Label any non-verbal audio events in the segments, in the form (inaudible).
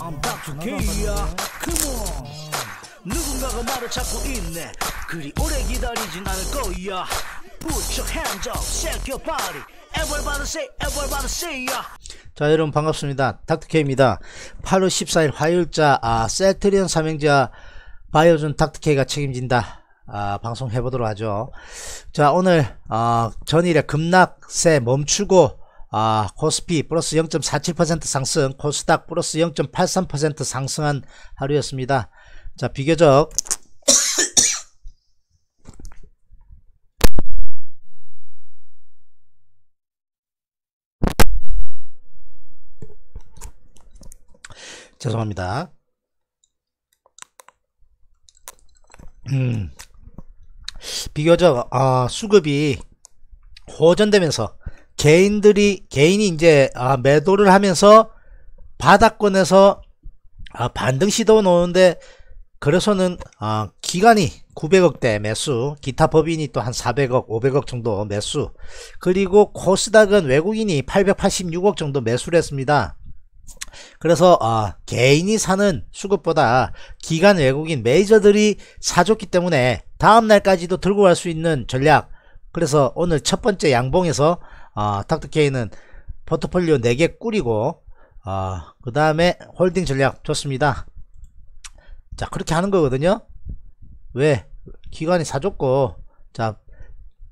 I'm b a k Come on 누군가가 나를 찾고 있네 그리 오래 기다리진 않을 거야 Put your hands up, shake your body Everybody say, everybody say yeah. 자 여러분 반갑습니다 닥터케입니다 8월 14일 화요일자 아, 셀트리온 삼행자 바이오존 닥터케가 책임진다 아, 방송 해보도록 하죠 자 오늘 어, 아, 전일에 급락세 멈추고 아, 코스피 플러스 0.47% 상승, 코스닥 플러스 0.83% 상승한 하루였습니다. 자, 비교적 (coughs) 죄송합니다. 음, 비교적 어, 수급이 호전되면서 개인들이 개인이 이제 아, 매도를 하면서 바닥권에서 아, 반등 시도 놓는데 그래서는 아, 기간이 900억대 매수, 기타 법인이 또 한 400억, 500억 정도 매수, 그리고 코스닥은 외국인이 886억 정도 매수를 했습니다. 그래서 아, 개인이 사는 수급보다 기간 외국인 메이저들이 사줬기 때문에 다음날까지도 들고 갈 수 있는 전략 그래서 오늘 첫 번째 양봉에서 어, 닥터케이는 포트폴리오 4개 꾸리고 어, 아, 그 다음에 홀딩 전략 좋습니다 자 그렇게 하는 거거든요 왜 기관이 사줬고 자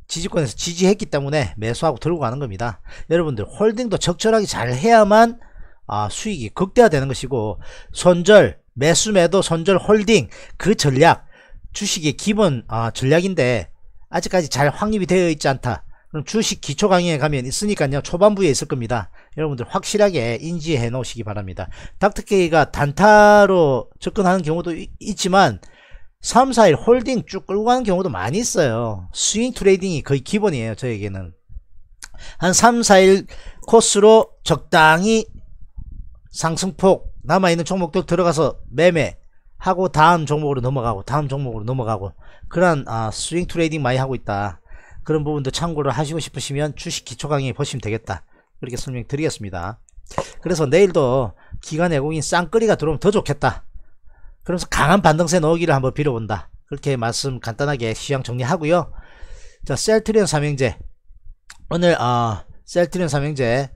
지지권에서 지지했기 때문에 매수하고 들고 가는 겁니다 여러분들 홀딩도 적절하게 잘 해야만 아, 수익이 극대화되는 것이고 손절 매수 매도 손절 홀딩 그 전략 주식의 기본 아, 전략인데 아직까지 잘 확립이 되어 있지 않다 그럼 주식 기초 강의에 가면 있으니까요. 초반부에 있을 겁니다. 여러분들 확실하게 인지해 놓으시기 바랍니다. 닥터케이가 단타로 접근하는 경우도 있지만 3, 4일 홀딩 쭉 끌고 가는 경우도 많이 있어요. 스윙 트레이딩이 거의 기본이에요. 저에게는. 한 3, 4일 코스로 적당히 상승폭 남아있는 종목들 들어가서 매매하고 다음 종목으로 넘어가고 다음 종목으로 넘어가고 그런 아, 스윙 트레이딩 많이 하고 있다. 그런 부분도 참고를 하시고 싶으시면 주식 기초 강의 보시면 되겠다 그렇게 설명드리겠습니다 그래서 내일도 기관 외국인 쌍끌이가 들어오면 더 좋겠다 그러면서 강한 반등세 넣기를 한번 빌어본다 그렇게 말씀 간단하게 시향 정리하고요 자 셀트리온 삼형제 오늘 어, 셀트리온 삼형제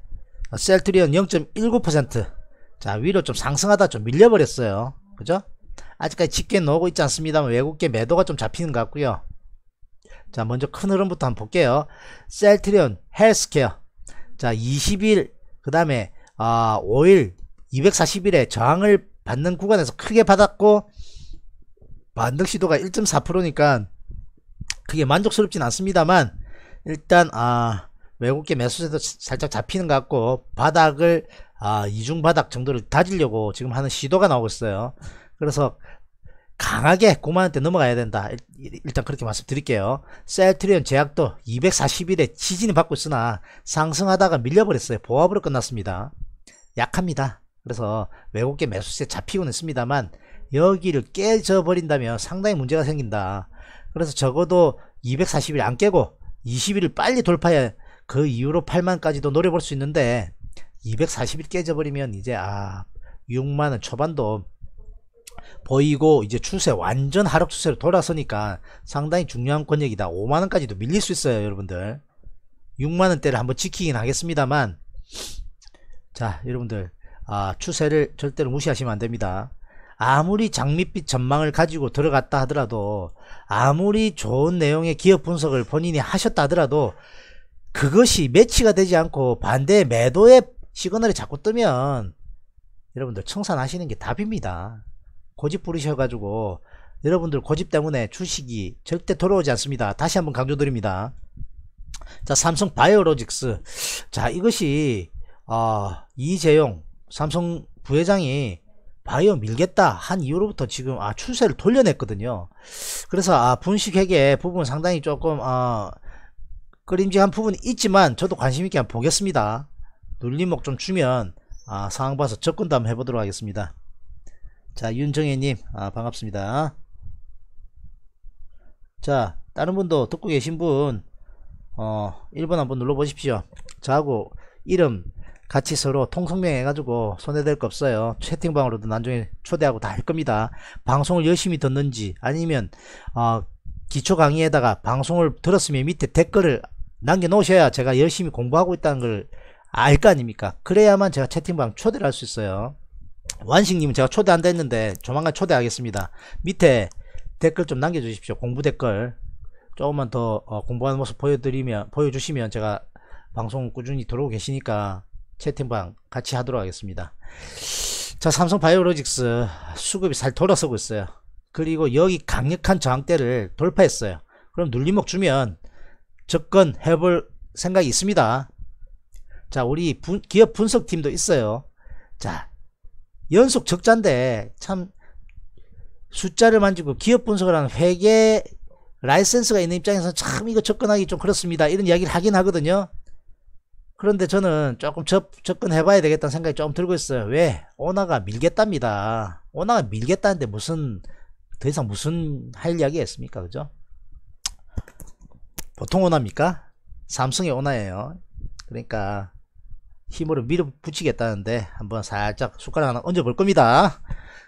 어, 셀트리온 0.19%자 위로 좀 상승하다 좀 밀려버렸어요 그죠 아직까지 집게 넣고 있지 않습니다만 외국계 매도가 좀 잡히는 것 같고요 자 먼저 큰 흐름부터 한번 볼게요 셀트리온 헬스케어 자 20일 그 다음에 아 5일 240일에 저항을 받는 구간에서 크게 받았고 반등 시도가 1.4%니까 크게 만족스럽진 않습니다만 일단 아 외국계 매수세도 살짝 잡히는 것 같고 바닥을 아 이중 바닥 정도를 다지려고 지금 하는 시도가 나오고 있어요 그래서 강하게 고만한테 넘어가야 된다. 일단 그렇게 말씀드릴게요. 셀트리온 제약도 2 4 0일에 지진이 받고 있으나 상승하다가 밀려버렸어요. 보합으로 끝났습니다. 약합니다. 그래서 외국계 매수세 잡히곤 했습니다만 여기를 깨져버린다면 상당히 문제가 생긴다. 그래서 적어도 240일 안 깨고 20일을 빨리 돌파해 그 이후로 8만까지도 노려볼 수 있는데 240일 깨져버리면 이제 아 6만원 초반도 보이고 이제 추세 완전 하락 추세로 돌아서니까 상당히 중요한 권역이다 5만원까지도 밀릴 수 있어요 여러분들 6만원대를 한번 지키긴 하겠습니다만 자 여러분들 아, 추세를 절대로 무시하시면 안됩니다 아무리 장밋빛 전망을 가지고 들어갔다 하더라도 아무리 좋은 내용의 기업 분석을 본인이 하셨다 하더라도 그것이 매치가 되지 않고 반대 매도의 시그널이 자꾸 뜨면 여러분들 청산하시는 게 답입니다. 고집 부리셔가지고 여러분들 고집 때문에 주식이 절대 돌아오지 않습니다. 다시 한번 강조드립니다. 자 삼성 바이오로직스 자 이것이 아, 이재용 삼성 부회장이 바이오 밀겠다 한 이후로부터 지금 아 추세를 돌려냈거든요. 그래서 아 분식회계 부분 상당히 조금 아 그림직한 부분이 있지만 저도 관심있게 한번 보겠습니다. 눌림목 좀 주면 아 상황 봐서 접근도 한번 해보도록 하겠습니다. 자 윤정혜님 아 반갑습니다 자 다른 분도 듣고 계신 분 어, 1번 한번 눌러보십시오 저하고 이름 같이 서로 통성명 해가지고 손해될 거 없어요 채팅방으로도 나중에 초대하고 다 할 겁니다 방송을 열심히 듣는지 아니면 어, 기초 강의에다가 방송을 들었으면 밑에 댓글을 남겨 놓으셔야 제가 열심히 공부하고 있다는 걸 알 거 아닙니까 그래야만 제가 채팅방 초대를 할 수 있어요 완식님 제가 초대 한다 했는데 조만간 초대하겠습니다. 밑에 댓글 좀 남겨주십시오. 공부 댓글 조금만 더 어, 공부하는 모습 보여드리면 보여주시면 제가 방송 꾸준히 들어오고 계시니까 채팅방 같이 하도록 하겠습니다. 자 삼성 바이오로직스 수급이 잘 돌아서고 있어요. 그리고 여기 강력한 저항대를 돌파했어요. 그럼 눌림목 주면 접근 해볼 생각이 있습니다. 자 우리 분, 기업 분석팀도 있어요. 자 연속 적자인데 참 숫자를 만지고 기업 분석을 하는 회계 라이센스가 있는 입장에서참 이거 접근하기 좀 그렇습니다. 이런 이야기를 하긴 하거든요. 그런데 저는 조금 접, 접근해 봐야 되겠다는 생각이 조금 들고 있어요. 왜? 오나가 밀겠답니다. 오나가 밀겠다는데 무슨 더 이상 무슨 할 이야기 가있습니까 그죠? 보통 오나입니까? 삼성의 오나예요. 그러니까 힘으로 밀어붙이겠다는데 한번 살짝 숟가락 하나 얹어 볼 겁니다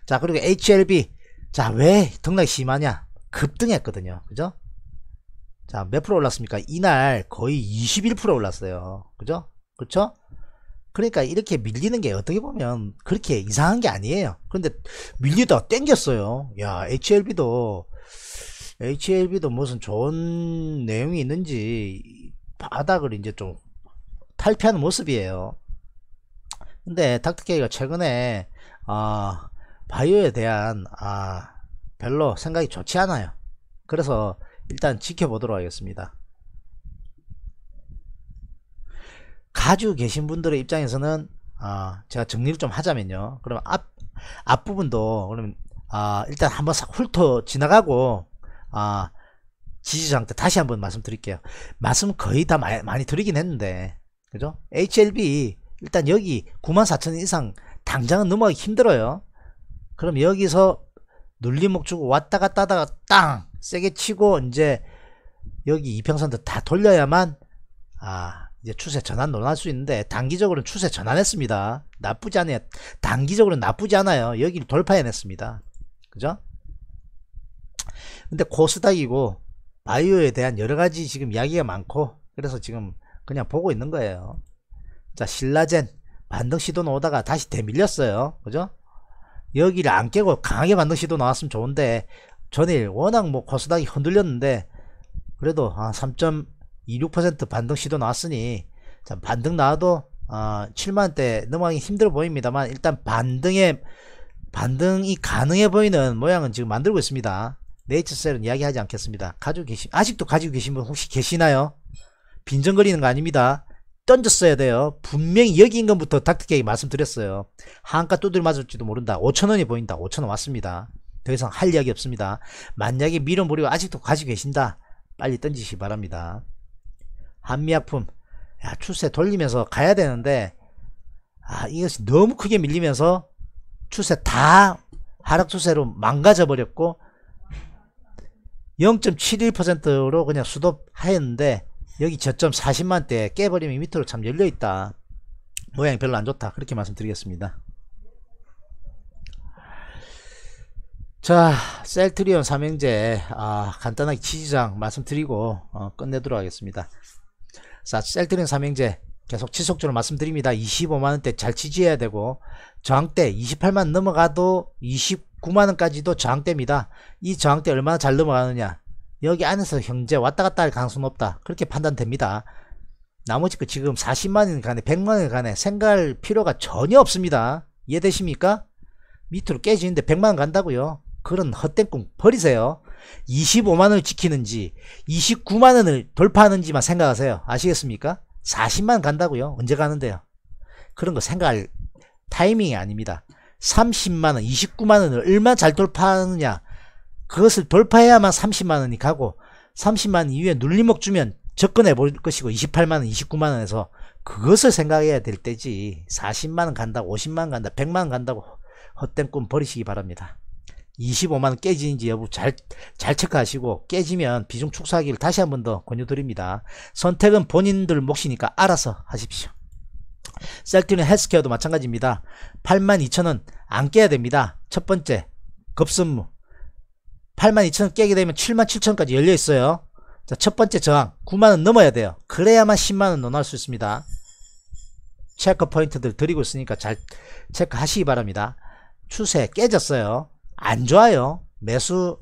자 그리고 HLB 자왜 등락이 심하냐 급등했거든요 그죠 자 몇 프로 올랐습니까 이날 거의 21% 올랐어요 그죠 그렇죠 그러니까 이렇게 밀리는 게 어떻게 보면 그렇게 이상한 게 아니에요 그런데 밀리다 땡겼어요 야 HLB도 HLB도 무슨 좋은 내용이 있는지 바닥을 이제 좀 탈피한 모습이에요. 근데 닥터케이가 최근에 아, 바이오에 대한 아, 별로 생각이 좋지 않아요. 그래서 일단 지켜보도록 하겠습니다. 가지고 계신 분들의 입장에서는 아, 제가 정리를 좀 하자면요. 그럼 앞 앞부분도 그러면 아, 일단 한번 훑어 지나가고 아, 지지저항 때 다시 한번 말씀드릴게요. 말씀 거의 다 마, 많이 드리긴 했는데 그죠? HLB 일단 여기 94,000 이상 당장은 넘어가기 힘들어요. 그럼 여기서 눌림목 주고 왔다 갔다 하다가 땅 세게 치고 이제 여기 이평선도 다 돌려야만 아 이제 추세 전환 논할 수 있는데 단기적으로는 추세 전환했습니다. 나쁘지 않아요. 단기적으로는 나쁘지 않아요. 여기를 돌파해냈습니다. 그죠? 근데 코스닥이고 바이오에 대한 여러가지 지금 이야기가 많고 그래서 지금 그냥 보고 있는 거예요 자 신라젠 반등 시도 나오다가 다시 대밀렸어요 그죠 여기를 안 깨고 강하게 반등 시도 나왔으면 좋은데 전일 워낙 뭐 코스닥이 흔들렸는데 그래도 아3.26% 반등 시도 나왔으니 자 반등 나와도 아7만대 넘어가기 힘들어 보입니다만 일단 반등에 반등이 가능해 보이는 모양은 지금 만들고 있습니다 네이처셀은 이야기하지 않겠습니다 가지고 계신 아직도 가지고 계신 분 혹시 계시나요 빈정거리는 거 아닙니다. 던졌어야 돼요. 분명히 여기 인것부터 닥터케이 말씀드렸어요. 한가 두들 맞을지도 모른다. 5천원이 보인다. 5천원 왔습니다. 더 이상 할 이야기 없습니다. 만약에 밀어버리고 아직도 가지고 계신다. 빨리 던지시 기 바랍니다. 한미약품 야, 추세 돌리면서 가야 되는데 아 이것이 너무 크게 밀리면서 추세 다 하락 추세로 망가져 버렸고 0.71%로 그냥 수도 하였는데 여기 저점 40만대 깨버리면 밑으로 참 열려있다 모양이 별로 안좋다 그렇게 말씀드리겠습니다 자 셀트리온 삼행제 아, 간단하게 지지장 말씀드리고 어, 끝내도록 하겠습니다 자 셀트리온 삼행제 계속 지속적으로 말씀드립니다 25만원대 잘 지지해야 되고 저항대 28만 넘어가도 29만원까지도 저항대입니다 이 저항대 얼마나 잘 넘어가느냐 여기 안에서 현재 왔다 갔다 할 가능성 없다 그렇게 판단됩니다 나머지 거 지금 40만원 간에 100만원 간에 생각할 필요가 전혀 없습니다 이해되십니까? 밑으로 깨지는데 100만원 간다고요 그런 헛된 꿈 버리세요 25만원을 지키는지 29만원을 돌파하는지만 생각하세요 아시겠습니까? 40만원 간다고요 언제 가는데요 그런 거 생각할 타이밍이 아닙니다 30만원 29만원을 얼마잘 돌파하느냐 그것을 돌파해야만 30만원이 가고 30만원 이후에 눌림목 주면 접근해 볼 것이고 28만원 29만원에서 그것을 생각해야 될 때지 40만원 간다 50만원 간다 100만원 간다고 헛된 꿈 버리시기 바랍니다 25만원 깨지는지 여부 잘, 잘 체크하시고 깨지면 비중 축소하기를 다시 한 번 더 권유드립니다 선택은 본인들 몫이니까 알아서 하십시오 셀트리온 헬스케어도 마찬가지입니다 82,000원 안 깨야 됩니다 첫 번째 급선무 82,000원 깨게 되면 77,000원까지 열려 있어요. 자, 첫 번째 저항 9만원 넘어야 돼요. 그래야만 10만원 논할 수 있습니다. 체크 포인트들 드리고 있으니까 잘 체크하시기 바랍니다. 추세 깨졌어요. 안 좋아요. 매수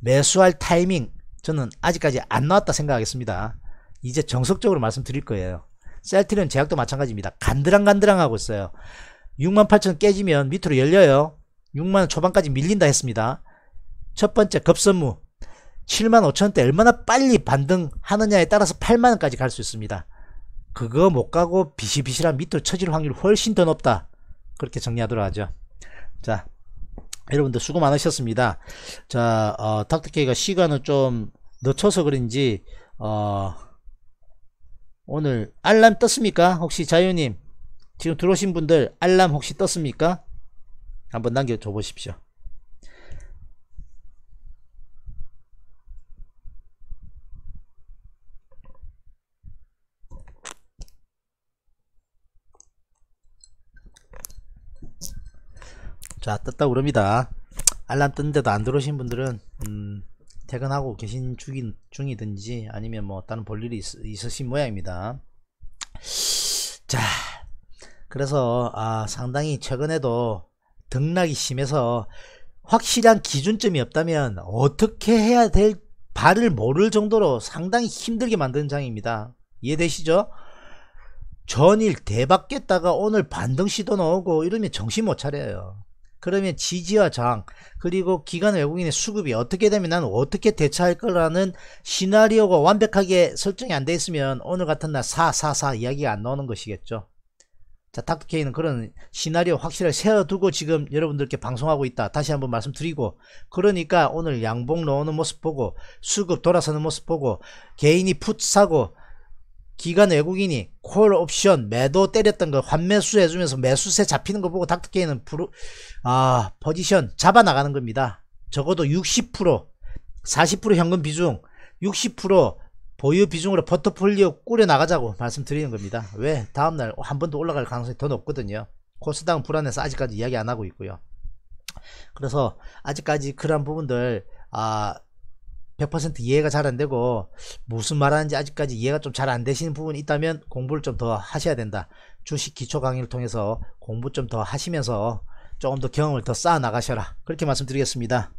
매수할 타이밍 저는 아직까지 안 나왔다 생각하겠습니다. 이제 정석적으로 말씀드릴 거예요. 셀트리온 제약도 마찬가지입니다. 간드랑간드랑 하고 있어요. 68,000 깨지면 밑으로 열려요. 6만원 초반까지 밀린다 했습니다. 첫 번째 급선무 7만 5천원대 얼마나 빨리 반등하느냐에 따라서 8만원까지 갈 수 있습니다. 그거 못 가고 비실비실한 밑으로 처질 확률이 훨씬 더 높다. 그렇게 정리하도록 하죠. 자, 여러분들 수고 많으셨습니다. 자, 어, 닥터케이가 시간을 좀 늦춰서 그런지, 어, 오늘 알람 떴습니까? 혹시 자유님, 지금 들어오신 분들 알람 혹시 떴습니까? 한번 남겨줘 보십시오. 자 떴다고 그럽니다 알람 뜬데도 안 들어오신 분들은 음, 퇴근하고 계신 중인, 중이든지 아니면 뭐 다른 볼일이 있, 으신 모양입니다 자 그래서 아, 상당히 최근에도 등락이 심해서 확실한 기준점이 없다면 어떻게 해야 될 발을 모를 정도로 상당히 힘들게 만든 장입니다 이해되시죠? 전일 대박 깼다가 오늘 반등 시도 나오고 이러면 정신 못 차려요 그러면 지지와 장 그리고 기간 외국인의 수급이 어떻게 되면 나는 어떻게 대처할 거라는 시나리오가 완벽하게 설정이 안 돼 있으면 오늘 같은 날 사사사 이야기가 안 나오는 것이겠죠. 자, 닥터케이는 그런 시나리오 확실하게 세워두고 지금 여러분들께 방송하고 있다. 다시 한번 말씀드리고 그러니까 오늘 양봉 넣어놓은 모습 보고 수급 돌아서는 모습 보고 개인이 풋 사고 기간 외국인이 콜 옵션 매도 때렸던 거 환매수 해주면서 매수세 잡히는 거 보고 닥터케이는 브루, 아, 포지션 잡아 나가는 겁니다. 적어도 60% 40% 현금 비중 60% 보유 비중으로 포트폴리오 꾸려 나가자고 말씀드리는 겁니다. 왜 다음날 한 번 더 올라갈 가능성이 더 높거든요. 코스닥은 불안해서 아직까지 이야기 안 하고 있고요. 그래서 아직까지 그런 부분들 아100% 이해가 잘 안되고 무슨 말하는지 아직까지 이해가 좀 잘 안되시는 부분이 있다면 공부를 좀 더 하셔야 된다 주식 기초 강의를 통해서 공부 좀 더 하시면서 조금 더 경험을 더 쌓아 나가셔라 그렇게 말씀드리겠습니다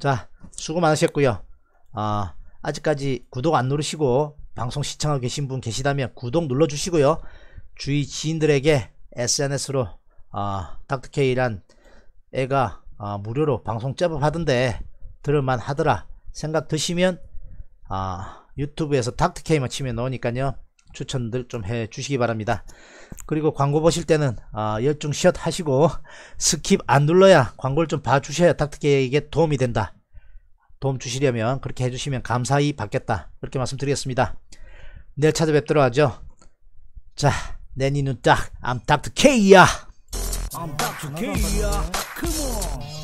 자 수고 많으셨고요 아, 아직까지 구독 안 누르시고 방송 시청하고 계신 분 계시다면 구독 눌러주시고요 주위 지인들에게 SNS로 아, 닥터케이란 애가 아, 무료로 방송 짭업 하던데 들을만 하더라 생각 드시면 아, 유튜브에서 닥터케이만 치면 나오니까요. 추천들 좀 해 주시기 바랍니다. 그리고 광고 보실 때는 아, 열중 시엇 하시고 (laughs) 스킵 안 눌러야 광고를 좀 봐주셔야 닥터케이에게 도움이 된다. 도움 주시려면 그렇게 해주시면 감사히 받겠다. 그렇게 말씀드리겠습니다. 내일 찾아뵙도록 하죠. 자, 내 니눈 딱, 암 닥터케이야! 암 닥터케이야!